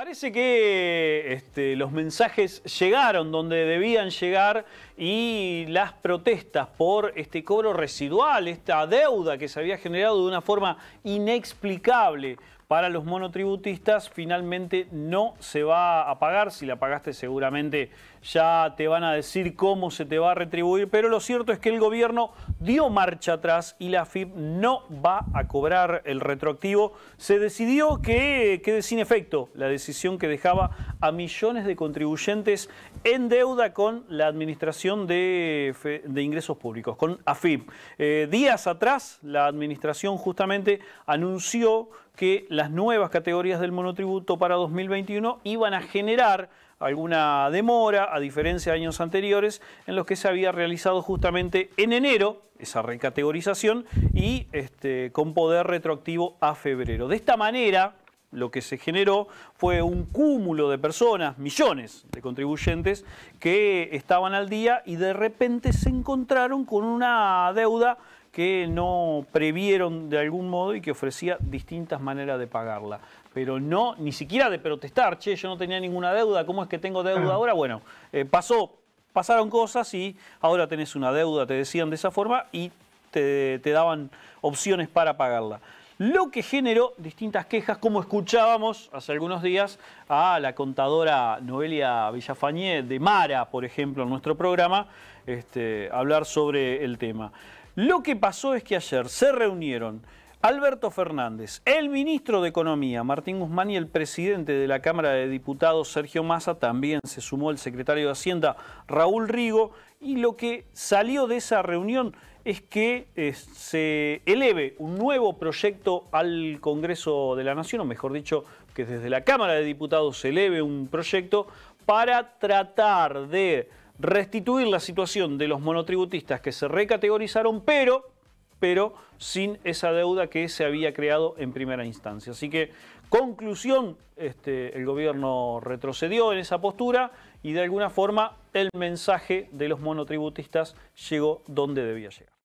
Parece que este, los mensajes llegaron donde debían llegar y las protestas por este cobro residual, esta deuda que se había generado de una forma inexplicable para los monotributistas finalmente no se va a pagar. Si la pagaste seguramente ya te van a decir cómo se te va a retribuir, pero lo cierto es que el gobierno dio marcha atrás y la AFIP no va a cobrar el retroactivo. Se decidió que quede sin efecto la decisión que dejaba a millones de contribuyentes en deuda con la Administración de, Ingresos Públicos, con AFIP. Eh, días atrás la Administración justamente anunció que las nuevas categorías del monotributo para 2021 iban a generar alguna demora, a diferencia de años anteriores, en los que se había realizado justamente en enero esa recategorización y este, con poder retroactivo a febrero. De esta manera, lo que se generó fue un cúmulo de personas, millones de contribuyentes que estaban al día y de repente se encontraron con una deuda que no previeron de algún modo y que ofrecía distintas maneras de pagarla. Pero no, ni siquiera de protestar, che, yo no tenía ninguna deuda, ¿cómo es que tengo deuda ahora? Bueno, eh, pasó, pasaron cosas y ahora tenés una deuda, te decían de esa forma y te, daban opciones para pagarla lo que generó distintas quejas, como escuchábamos hace algunos días a la contadora Noelia Villafañé de Mara, por ejemplo, en nuestro programa, este, hablar sobre el tema. Lo que pasó es que ayer se reunieron Alberto Fernández, el ministro de Economía, Martín Guzmán, y el presidente de la Cámara de Diputados, Sergio Massa, también se sumó el secretario de Hacienda, Raúl Rigo, y lo que salió de esa reunión es que eh, se eleve un nuevo proyecto al Congreso de la Nación, o mejor dicho, que desde la Cámara de Diputados se eleve un proyecto para tratar de restituir la situación de los monotributistas que se recategorizaron, pero, pero sin esa deuda que se había creado en primera instancia. Así que, conclusión, este, el gobierno retrocedió en esa postura y de alguna forma el mensaje de los monotributistas llegó donde debía llegar.